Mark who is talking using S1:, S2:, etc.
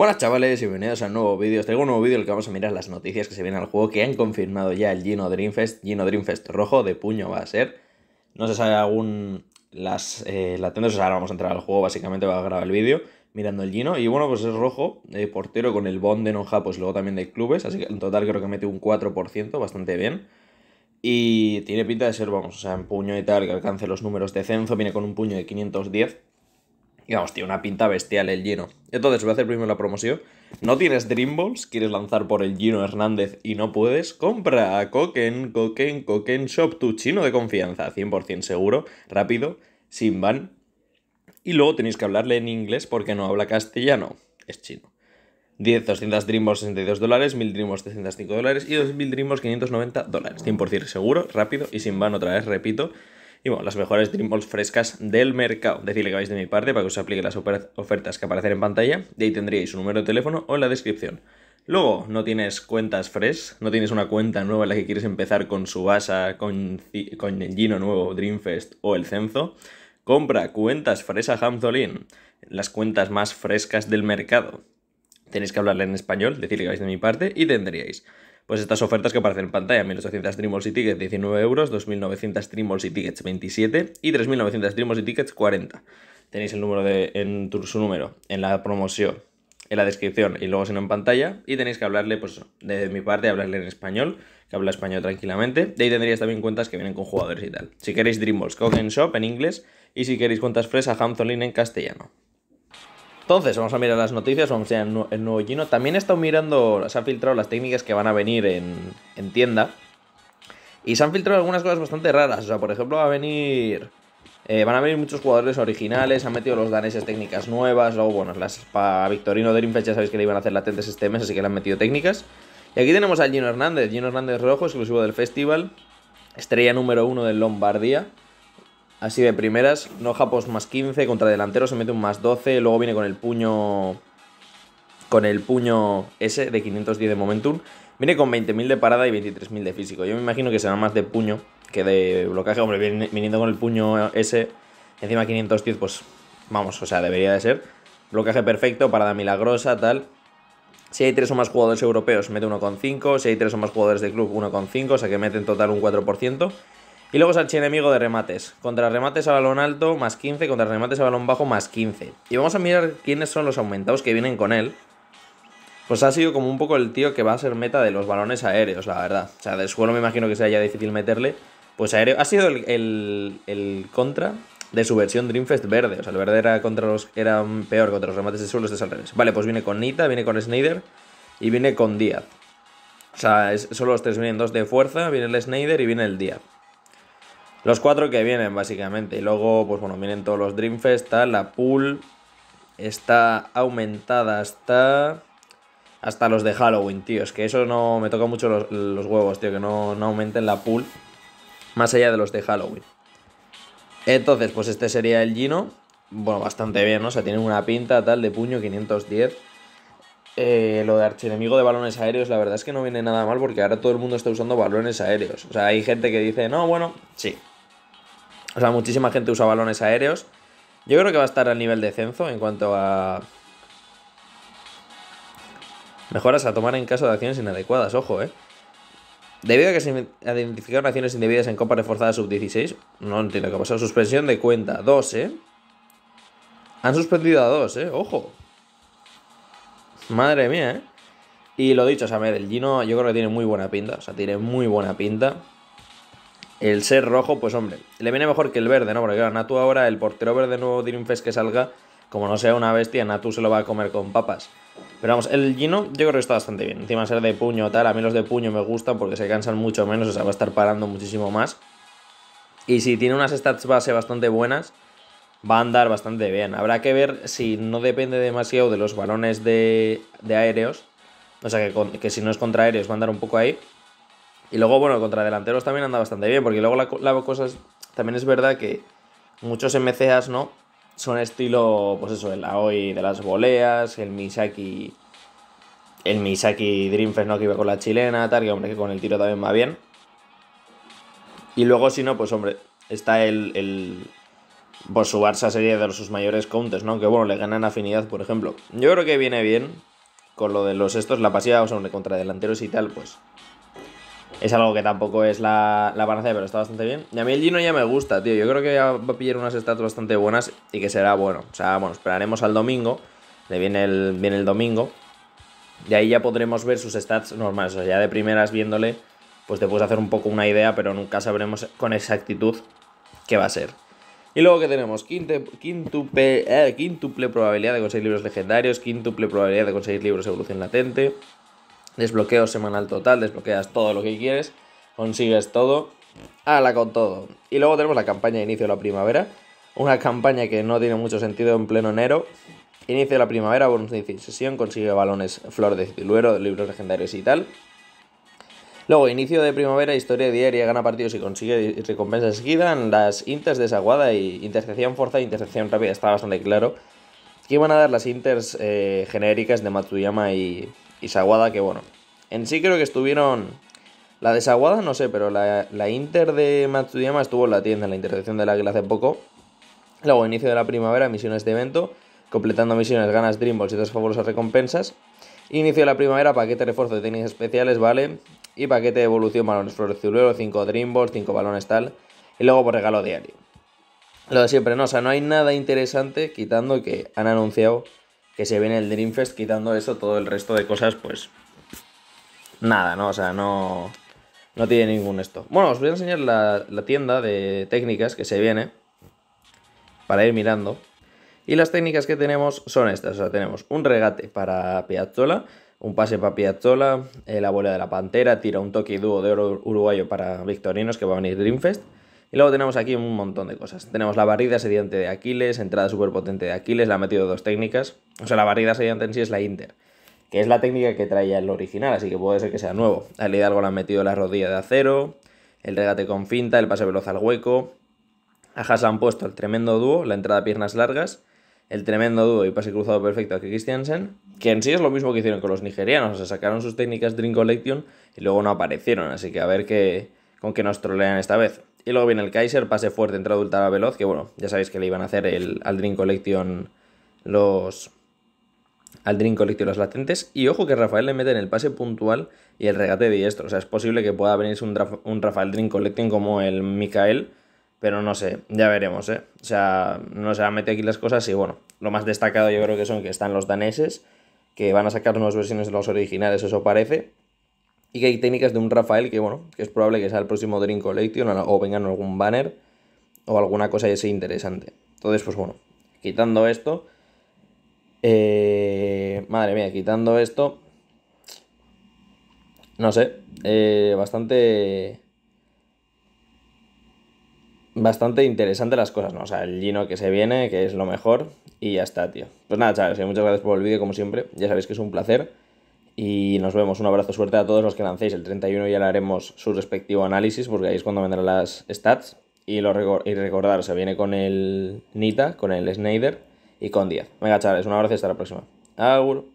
S1: Buenas chavales y bienvenidos a un nuevo vídeo. tengo un nuevo vídeo en el que vamos a mirar las noticias que se vienen al juego que han confirmado ya el Gino Dreamfest. Gino Dreamfest rojo de puño va a ser. No se sabe aún las eh, ahora vamos a entrar al juego, básicamente va a grabar el vídeo mirando el Gino. Y bueno, pues es rojo, eh, portero con el Bond de hoja pues luego también de clubes, así que en total creo que mete un 4%, bastante bien. Y tiene pinta de ser, vamos, o sea, en puño y tal, que alcance los números de censo, viene con un puño de 510 y vamos, una pinta bestial el Gino. Entonces, voy a hacer primero la promoción. ¿No tienes Dream Balls? ¿Quieres lanzar por el Gino Hernández y no puedes? Compra a Coquen, Coquen, Coquen Shop, tu chino de confianza. 100% seguro, rápido, sin van. Y luego tenéis que hablarle en inglés porque no habla castellano. Es chino. 10, 200 Balls, 62 dólares, 1000 Balls, 305 dólares y 2000 Balls, 590 dólares. 100% seguro, rápido y sin van otra vez, repito y bueno, las mejores Dream frescas del mercado. Decirle que vais de mi parte para que os aplique las ofertas que aparecen en pantalla De ahí tendríais su número de teléfono o en la descripción. Luego, no tienes cuentas fresh, no tienes una cuenta nueva en la que quieres empezar con Subasa, con, con Gino Nuevo, Dreamfest o el Cenzo. Compra cuentas a Hamzolin, las cuentas más frescas del mercado. Tenéis que hablarle en español, decirle que vais de mi parte y tendríais pues estas ofertas que aparecen en pantalla, 1800 Dreamballs y Tickets 19 euros, 2900 Balls y Tickets 27 y 3900 Balls y Tickets 40. Tenéis el número de, en su número en la promoción, en la descripción y luego si no en pantalla y tenéis que hablarle, pues de mi parte, hablarle en español, que habla español tranquilamente. De ahí tendríais también cuentas que vienen con jugadores y tal. Si queréis Balls, Cogen Shop en inglés y si queréis cuentas Fresa, Hamzolin en castellano. Entonces, vamos a mirar las noticias, vamos a mirar el nuevo, Gino. También he estado mirando, se han filtrado las técnicas que van a venir en, tienda. Y se han filtrado algunas cosas bastante raras. O sea, por ejemplo, va a venir. Eh, van a venir muchos jugadores originales, han metido los daneses técnicas nuevas, luego, bueno, las para Victorino de ya sabéis que le iban a hacer latentes este mes, así que le han metido técnicas. Y aquí tenemos al Gino Hernández, Gino Hernández Rojo, exclusivo del festival, estrella número uno de Lombardía. Así de primeras, no post más 15, contra delantero se mete un más 12, luego viene con el puño con el puño S de 510 de momentum, viene con 20.000 de parada y 23.000 de físico. Yo me imagino que será más de puño que de blocaje, hombre, viniendo con el puño S encima 510, pues vamos, o sea, debería de ser blocaje perfecto, parada milagrosa, tal. Si hay 3 o más jugadores europeos, mete con cinco Si hay 3 o más jugadores de club, 1,5. O sea que mete en total un 4%. Y luego es enemigo de remates. Contra remates a balón alto, más 15. Contra remates a balón bajo, más 15. Y vamos a mirar quiénes son los aumentados que vienen con él. Pues ha sido como un poco el tío que va a ser meta de los balones aéreos, la verdad. O sea, de suelo me imagino que sea ya difícil meterle. Pues aéreo. Ha sido el, contra de su versión Dreamfest verde. O sea, el verde era, contra los, eran peor contra los remates de suelo, este es al Vale, pues viene con Nita, viene con Snyder y viene con Díaz. O sea, solo los tres vienen dos de fuerza, viene el Snyder y viene el Díaz. Los cuatro que vienen, básicamente. Y luego, pues bueno, vienen todos los Dreamfest, tal, la pool está aumentada hasta... Hasta los de Halloween, tío. Es que eso no... Me toca mucho los, huevos, tío. Que no, aumenten la pool más allá de los de Halloween. Entonces, pues este sería el Gino. Bueno, bastante bien, ¿no? O sea, tiene una pinta tal de puño 510. Eh, lo de archienemigo de balones aéreos, la verdad es que no viene nada mal porque ahora todo el mundo está usando balones aéreos. O sea, hay gente que dice, no, bueno, sí, o sea, muchísima gente usa balones aéreos. Yo creo que va a estar al nivel de censo en cuanto a... Mejoras a tomar en caso de acciones inadecuadas, ojo, ¿eh? Debido a que se identificaron acciones indebidas en Copa Reforzada Sub-16, no entiendo qué ha pasado, suspensión de cuenta, dos, ¿eh? Han suspendido a dos, ¿eh? Ojo. Madre mía, ¿eh? Y lo dicho, o sea, a el yo creo que tiene muy buena pinta, o sea, tiene muy buena pinta. El ser rojo, pues hombre, le viene mejor que el verde, ¿no? Porque claro, Natu ahora, el portero verde nuevo de que salga, como no sea una bestia, Natu se lo va a comer con papas. Pero vamos, el Gino yo creo que está bastante bien. Encima ser de puño tal, a mí los de puño me gustan porque se cansan mucho menos, o sea, va a estar parando muchísimo más. Y si tiene unas stats base bastante buenas, va a andar bastante bien. Habrá que ver si no depende demasiado de los balones de, aéreos. O sea, que, que si no es contra aéreos va a andar un poco ahí. Y luego, bueno, contra delanteros también anda bastante bien, porque luego la, cosa también es verdad que muchos MCAs, ¿no? Son estilo, pues eso, el Aoi de las voleas, el Misaki, el Misaki Dreamfest, ¿no? Que iba con la chilena, tal, que hombre, que con el tiro también va bien. Y luego, si no, pues hombre, está el, el pues su Barça sería de sus mayores counters, ¿no? Que bueno, le ganan afinidad, por ejemplo. Yo creo que viene bien con lo de los estos, la pasiva, o sea, contra delanteros y tal, pues es algo que tampoco es la, la panacea, pero está bastante bien. Y a mí el Gino ya me gusta, tío. Yo creo que va a pillar unas stats bastante buenas y que será bueno. O sea, bueno, esperaremos al domingo. Le viene el, el domingo. Y ahí ya podremos ver sus stats normales. O sea, ya de primeras viéndole, pues te puedes hacer un poco una idea, pero nunca sabremos con exactitud qué va a ser. Y luego que tenemos Quinte, eh, probabilidad de conseguir libros legendarios, quintuple probabilidad de conseguir libros evolución latente. Desbloqueo semanal total, desbloqueas todo lo que quieres, consigues todo. ¡Hala con todo! Y luego tenemos la campaña de inicio de la primavera. Una campaña que no tiene mucho sentido en pleno enero. Inicio de la primavera, bonus de sesión consigue balones, flor de luero, libros legendarios y tal. Luego, inicio de primavera, historia diaria, gana partidos y consigue recompensas. Gidan, las inters de Saguada y intercepción fuerza, e intercepción rápida, está bastante claro. Que van a dar las inters eh, genéricas de Matsuyama y, y Saguada, que bueno. En sí creo que estuvieron. La de no sé, pero la, Inter de Matsuyama estuvo en la tienda, en la intersección la Águila hace poco. Luego, inicio de la primavera, misiones de evento, completando misiones, ganas Dreamballs y dos fabulosas recompensas. Inicio de la primavera, paquete refuerzo de tenis especiales, ¿vale? Y paquete de evolución, balones cinco 5 Dreamballs, 5 balones tal. Y luego por pues, regalo diario. Lo de siempre, no, o sea, no hay nada interesante quitando que han anunciado que se viene el Dreamfest, quitando eso, todo el resto de cosas, pues nada, ¿no? O sea, no, no tiene ningún esto. Bueno, os voy a enseñar la, tienda de técnicas que se viene para ir mirando. Y las técnicas que tenemos son estas, o sea, tenemos un regate para Piazzola, un pase para Piazzola, eh, la bola de la pantera, tira un toque dúo de oro uruguayo para Victorinos que va a venir Dreamfest. Y luego tenemos aquí un montón de cosas. Tenemos la barrida sediante de Aquiles, entrada súper potente de Aquiles, la ha metido dos técnicas. O sea, la barrida sediante en sí es la Inter, que es la técnica que traía el original, así que puede ser que sea nuevo. Al Hidalgo le han metido la rodilla de acero, el regate con finta, el pase veloz al hueco. A Haas han puesto el tremendo dúo, la entrada a piernas largas, el tremendo dúo y pase cruzado perfecto a Christiansen, que en sí es lo mismo que hicieron con los nigerianos, o sea, sacaron sus técnicas Dream Collection y luego no aparecieron, así que a ver qué, con qué nos trolean esta vez. Y luego viene el Kaiser, pase fuerte, entrada ultra veloz, que bueno, ya sabéis que le iban a hacer el, al Dream Collection los... Al Dream Collection los latentes. Y ojo que Rafael le mete en el pase puntual y el regate diestro. O sea, es posible que pueda venirse un, Rafael Dream Collection como el Mikael. Pero no sé, ya veremos, ¿eh? O sea, no se han metido aquí las cosas y bueno, lo más destacado yo creo que son que están los daneses, que van a sacar nuevas versiones de los originales, eso parece. Y que hay técnicas de un Rafael que, bueno, que es probable que sea el próximo Dream Collection o vengan algún banner o alguna cosa ese interesante. Entonces, pues bueno, quitando esto. Eh, madre mía, quitando esto. No sé, eh, bastante. Bastante interesante las cosas, ¿no? O sea, el Gino que se viene, que es lo mejor, y ya está, tío. Pues nada, chavales, muchas gracias por el vídeo, como siempre. Ya sabéis que es un placer. Y nos vemos. Un abrazo, suerte a todos los que lancéis. El 31 ya le haremos su respectivo análisis, porque ahí es cuando vendrán las stats. Y, lo y viene con el Nita, con el Snyder y con 10. Venga, chavales, un abrazo y hasta la próxima. Agur.